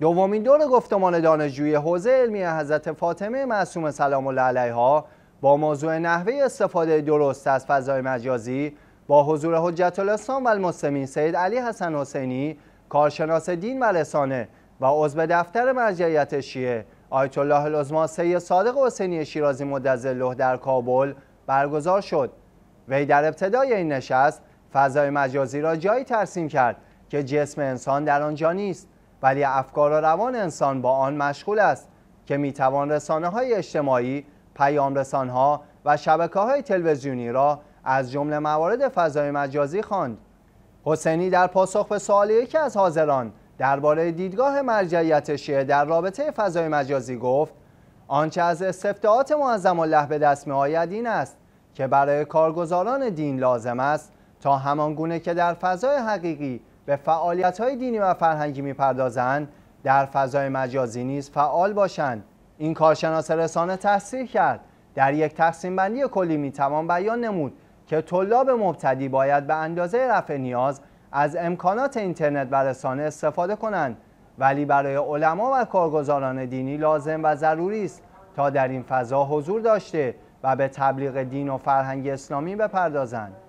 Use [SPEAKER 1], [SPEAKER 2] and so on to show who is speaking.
[SPEAKER 1] دومین دور گفتمان دانشجویی حوزه علمی حضرت فاطمه معصوم سلام الله علیها با موضوع نحوه استفاده درست از فضای مجازی با حضور حجت الاسلام و المسلمین سید علی حسن حسینی کارشناس دین و رسانه و عضو دفتر مرجعیت شیعه آیت الله العظما سید صادق حسینی شیرازی مدظله در کابل برگزار شد وی در ابتدای این نشست فضای مجازی را جایی ترسیم کرد که جسم انسان در آنجا نیست ولی افکار و روان انسان با آن مشغول است که میتوان رسانه های اجتماعی، پیام رسان ها و شبکه های تلویزیونی را از جمله موارد فضای مجازی خواند. حسینی در پاسخ به سوال یکی از حاضران درباره دیدگاه مرجعیت شیعه در رابطه فضای مجازی گفت آنچه از استفتاعات معظم الله به دست آید این است که برای کارگزاران دین لازم است تا همان گونه که در فضای حقیقی به فعالیت های دینی و فرهنگی میپردازند در فضای مجازی نیز فعال باشند این کارشناس رسانه تاثیر کرد در یک تقسیم بندی کلی می بیان نمود که طلاب مبتدی باید به اندازه رفع نیاز از امکانات اینترنت و رسانه استفاده کنند ولی برای علما و کارگزاران دینی لازم و ضروری است تا در این فضا حضور داشته و به تبلیغ دین و فرهنگ اسلامی بپردازند